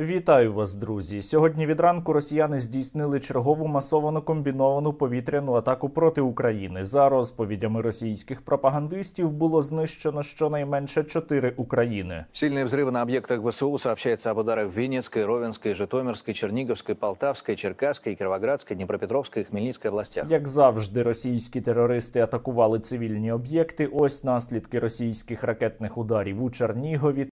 Вітаю вас, друзі! Сьогодні від ранку росіяни здійснили чергову масовану комбіновану повітряну атаку проти України. За розповідями російських пропагандистів було знищено щонайменше чотири України. Сильные взрывы на об'єктах ВСУ сообщается об ударах в Винницкой, Ровенской, Житомирской, Черниговской, Полтавской, Черкасской, Кировоградской, Днепропетровской областях. Як завжди, російські терористи атакували цивільні об'єкти. Ось наслідки російських ракетних ударів у Чернігові,